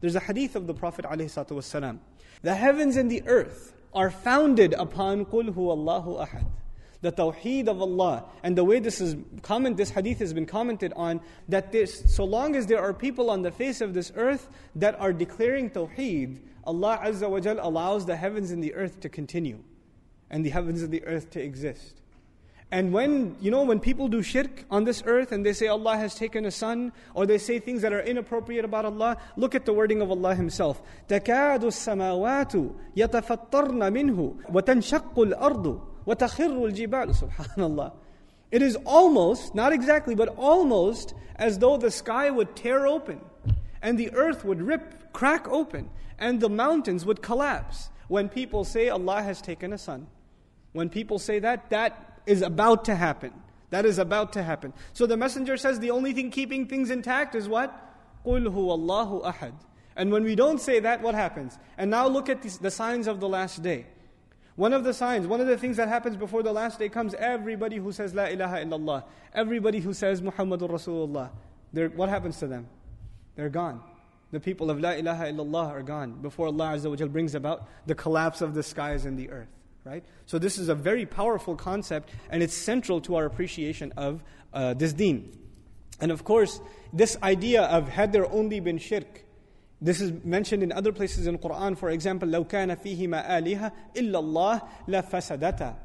There's a hadith of the Prophet ﷺ. The heavens and the earth are founded upon قُلْ هُوَ اللَّهُ أَحَدٌ the tawheed of Allah. And the way this is comment, this hadith has been commented on, that this, so long as there are people on the face of this earth that are declaring tawheed, Allah Azza wa Jal allows the heavens and the earth to continue, and the heavens and the earth to exist. And when, you know, when people do shirk on this earth and they say Allah has taken a son, or they say things that are inappropriate about Allah, look at the wording of Allah Himself. تَكَادُ السَّمَاوَاتُ يَتَفَطَّرْنَ مِنْهُ وَتَنْشَقُّ الْأَرْضُ وَتَخِرُّ الْجِبَالُ SubhanAllah. It is almost, not exactly, but almost as though the sky would tear open and the earth would rip, crack open, and the mountains would collapse when people say Allah has taken a son. When people say that, that is about to happen. That is about to happen. So the messenger says the only thing keeping things intact is what? قُلْ هُوَ اللَّهُ أَحَدٌ And when we don't say that, what happens? And now look at the signs of the last day. One of the signs, one of the things that happens before the last day comes, everybody who says La ilaha illallah, everybody who says Muhammadur Rasulullah, what happens to them? They're gone. The people of La ilaha illallah are gone before Allah Azza wa brings about the collapse of the skies and the earth right? So this is a very powerful concept, and it's central to our appreciation of uh, this deen. And of course, this idea of had there only been shirk, this is mentioned in other places in Quran. For example, لو كان فيهما آلهة إلا الله لفسدتا.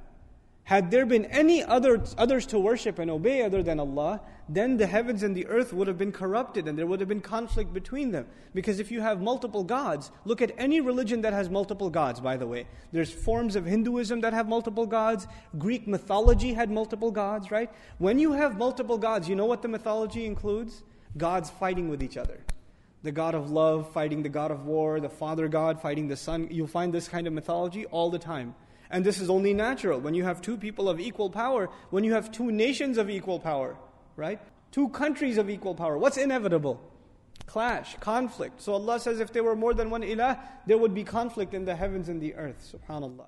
Had there been any other, others to worship and obey other than Allah, then the heavens and the earth would have been corrupted and there would have been conflict between them. Because if you have multiple gods, look at any religion that has multiple gods, by the way. There's forms of Hinduism that have multiple gods, Greek mythology had multiple gods, right? When you have multiple gods, you know what the mythology includes? Gods fighting with each other. The god of love fighting the god of war, the father god fighting the son. You'll find this kind of mythology all the time. And this is only natural when you have two people of equal power, when you have two nations of equal power, right? Two countries of equal power. What's inevitable? Clash, conflict. So Allah says if there were more than one ilah, there would be conflict in the heavens and the earth. SubhanAllah.